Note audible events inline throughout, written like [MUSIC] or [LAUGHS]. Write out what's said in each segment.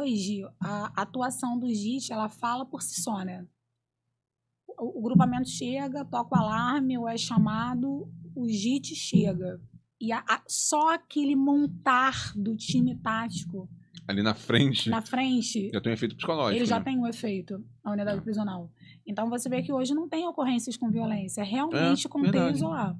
hoje a atuação do JIT ela fala por si só, né? O, o grupamento chega, toca o alarme ou é chamado, o JIT chega. E a, a, só aquele montar do time tático. Ali na frente. Na frente. Já tem um efeito psicológico. Ele já né? tem um efeito na unidade é. prisional. Então você vê que hoje não tem ocorrências com violência, é realmente é, conter isolar.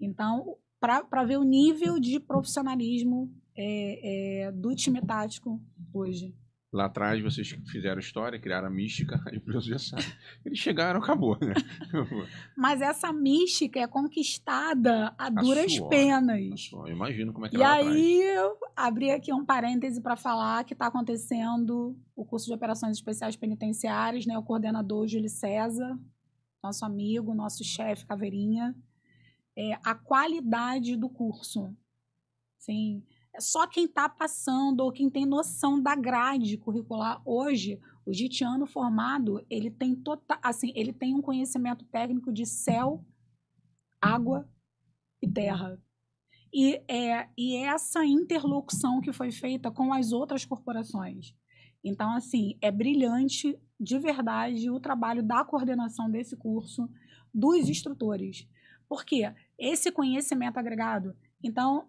Então, para ver o nível de profissionalismo é, é, do time tático hoje. Lá atrás vocês fizeram história, criaram a mística, e [LAUGHS] o Deus já sabe. Eles chegaram, acabou, né? [LAUGHS] Mas essa mística é conquistada a, a duras né? penas. A eu imagino como é que E aí eu abri aqui um parêntese para falar que está acontecendo o curso de operações especiais penitenciárias, né? O coordenador Júlio César, nosso amigo, nosso chefe Caveirinha. É, a qualidade do curso. Sim é só quem está passando ou quem tem noção da grade curricular hoje, o Gitiano formado, ele tem total, assim, ele tem um conhecimento técnico de céu, água e terra. E, é, e é essa interlocução que foi feita com as outras corporações. Então, assim, é brilhante, de verdade, o trabalho da coordenação desse curso, dos instrutores. Porque esse conhecimento agregado, então,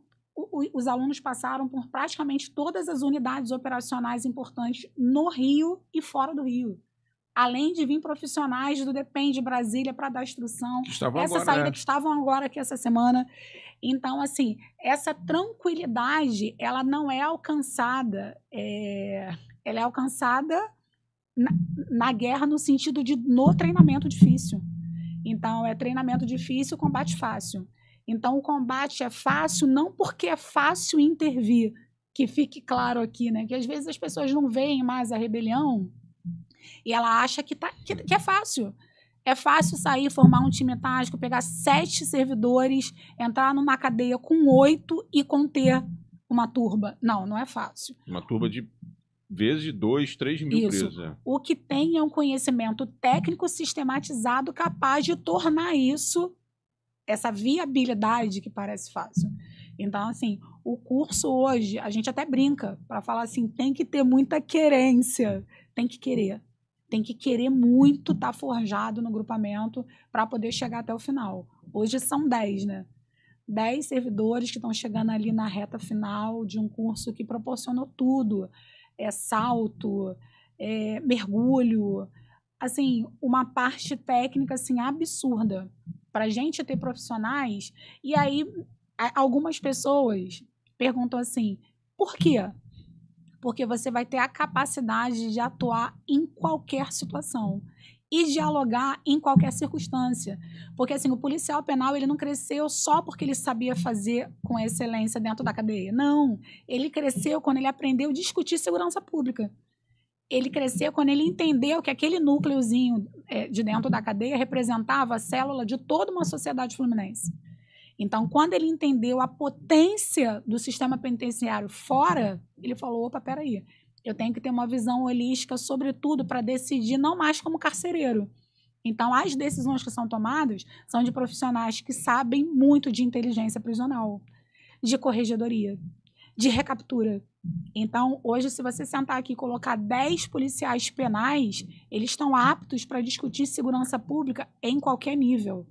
os alunos passaram por praticamente todas as unidades operacionais importantes no Rio e fora do Rio. Além de vir profissionais do Depende Brasília para dar instrução. Estavam essa agora, saída né? que estavam agora aqui essa semana. Então, assim, essa hum. tranquilidade, ela não é alcançada. É, ela é alcançada na, na guerra no sentido de no treinamento difícil. Então, é treinamento difícil, combate fácil. Então, o combate é fácil não porque é fácil intervir, que fique claro aqui, né? Que às vezes as pessoas não veem mais a rebelião e ela acha que, tá, que, que é fácil. É fácil sair, formar um time tático, pegar sete servidores, entrar numa cadeia com oito e conter uma turba. Não, não é fácil. Uma turba de vezes dois, três mil Isso. presos. É. O que tem é um conhecimento técnico sistematizado capaz de tornar isso essa viabilidade que parece fácil. Então, assim, o curso hoje, a gente até brinca para falar assim, tem que ter muita querência, tem que querer. Tem que querer muito estar tá forjado no grupamento para poder chegar até o final. Hoje são 10, né? 10 servidores que estão chegando ali na reta final de um curso que proporcionou tudo. É salto, é mergulho, assim, uma parte técnica assim absurda para a gente ter profissionais. E aí, algumas pessoas perguntam assim: por quê? Porque você vai ter a capacidade de atuar em qualquer situação e dialogar em qualquer circunstância. Porque assim, o policial penal, ele não cresceu só porque ele sabia fazer com excelência dentro da cadeia. Não, ele cresceu quando ele aprendeu a discutir segurança pública ele cresceu quando ele entendeu que aquele núcleozinho é, de dentro da cadeia representava a célula de toda uma sociedade fluminense. Então, quando ele entendeu a potência do sistema penitenciário fora, ele falou: opa, peraí, eu tenho que ter uma visão holística, sobretudo, para decidir não mais como carcereiro. Então, as decisões que são tomadas são de profissionais que sabem muito de inteligência prisional, de corregedoria, de recaptura. Então, hoje, se você sentar aqui e colocar 10 policiais penais, eles estão aptos para discutir segurança pública em qualquer nível.